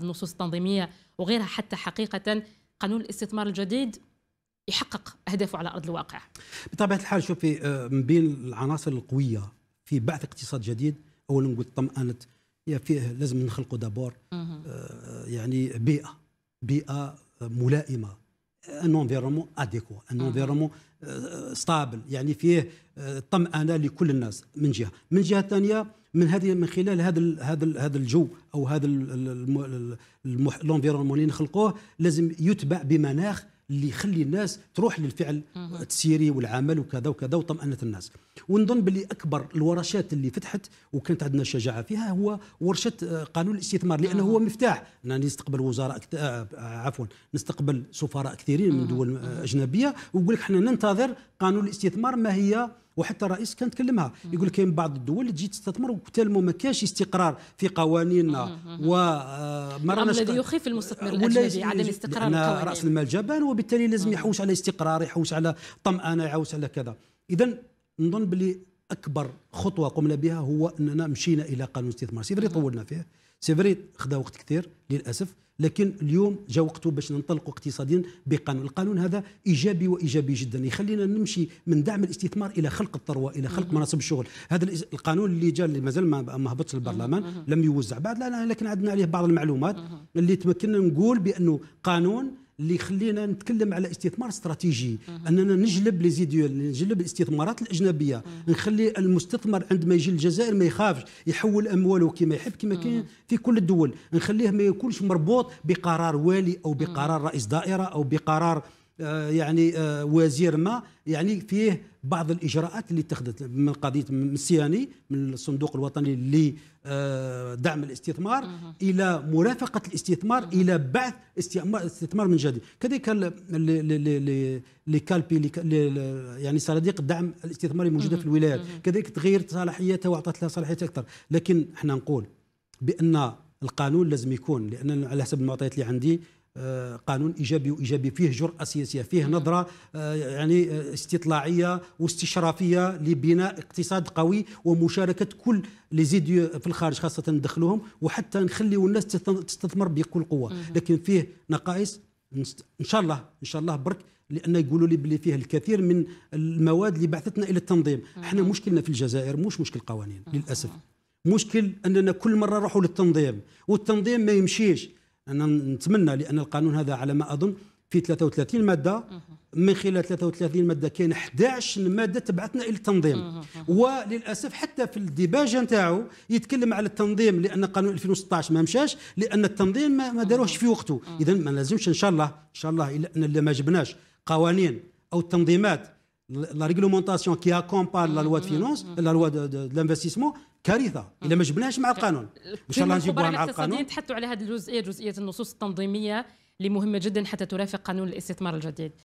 النصوص التنظيميه وغيرها حتى حقيقه قانون الاستثمار الجديد يحقق اهدافه على ارض الواقع. بطبيعه الحال شوفي آه، من بين العناصر القويه في بعث اقتصاد جديد اولا نقول طمانه فيه لازم نخلقوا دابور آه، يعني بيئه بيئه ملائمه ان انفيرومون اديكوا ان انفيرومون ستابل يعني فيه euh, طمأنه لكل الناس من جهه من جهه ثانيه من هذه من خلال هذا هذا هذا الجو او هذا الانفيرومون اللي نخلقوه لازم يتبع بمناخ اللي يخلي الناس تروح للفعل التسييري والعمل وكذا وكذا وطمأنة الناس ونظن باللي اكبر الورشات اللي فتحت وكانت عندنا شجاعه فيها هو ورشه آه، قانون الاستثمار لانه هو مفتاح أنا نستقبل وزراء آه، آه، عفوا نستقبل سفراء كثيرين من دول اجنبيه ويقول لك احنا ننتظر قانون الاستثمار ما هي وحتى الرئيس كان تكلمها يقول كاين بعض الدول اللي تجي تستثمر وتالمو ما كانش استقرار في قوانيننا و آه، ما راناش الذي يخيف المستثمر آه، الاجنبي عدم استقرار القوانين راس المال جبان وبالتالي لازم يحوش على استقرار يحوش على طمأنه يحوش على كذا اذا نظن بلي اكبر خطوه قمنا بها هو اننا مشينا الى قانون الاستثمار سيفري طولنا فيه سيفري خدا وقت كثير للاسف لكن اليوم جا وقته باش ننطلقوا اقتصاديا بقانون القانون هذا ايجابي وايجابي جدا يخلينا نمشي من دعم الاستثمار الى خلق الثروه الى خلق مناصب الشغل هذا القانون اللي جا اللي مازال ما هبطش البرلمان لم يوزع بعد لكن عندنا عليه بعض المعلومات اللي تمكننا نقول بانه قانون اللي خلينا نتكلم على استثمار استراتيجي اننا نجلب لي نجلب الاستثمارات الاجنبيه نخلي المستثمر عندما يجي الجزائر ما يخافش يحول امواله كما يحب كما كاين في كل الدول نخليه ما يكونش مربوط بقرار والي او بقرار رئيس دائره او بقرار آه، يعني آه، وزير ما يعني فيه بعض الاجراءات اللي اتخذت من قضيه من السياني من الصندوق الوطني لدعم آه، الاستثمار مه. الى مرافقه الاستثمار مه. الى بعث استثمار استثمار من جديد كذلك لكالبي يعني صناديق الدعم الاستثماري موجوده مه. في الولايات كذلك تغيرت صلاحيتها واعطت لها صلاحيات اكثر لكن احنا نقول بان القانون لازم يكون لان على حسب المعطيات اللي عندي آه، قانون ايجابي وايجابي فيه جرأه سياسيه فيه نعم. نظره آه، يعني آه، استطلاعيه واستشرافيه لبناء اقتصاد قوي ومشاركه كل لي زيديو في الخارج خاصه ندخلوهم وحتى نخليو الناس تستثمر بكل قوه لكن فيه نقائص ان شاء الله ان شاء الله برك لان يقولوا لي بلي فيه الكثير من المواد اللي بعثتنا الى التنظيم احنا مشكلنا في الجزائر مش مشكل قوانين للاسف مشكل اننا كل مره نروحوا للتنظيم والتنظيم ما يمشيش انا نتمنى لان القانون هذا على ما اظن في 33 ماده من خلال 33 ماده كاين 11 ماده تبعثنا الى التنظيم وللاسف حتى في الديباجه نتاعو يتكلم على التنظيم لان قانون 2016 ما مشاش لان التنظيم ما داروهش في وقته اذا ما لازمش ان شاء الله ان شاء الله الا ان ما جبناش قوانين او التنظيمات لا ريغلومونطاسيون كي اكومبار لا لوا دو فينونس لا لوا دو لانفستيسمون كارثه الا ما جبناهاش مع القانون ان شاء الله نجيبوها مع القانون تحطوا على هذه الجزئيه جزئيه النصوص التنظيميه اللي مهمه جدا حتى ترافق قانون الاستثمار الجديد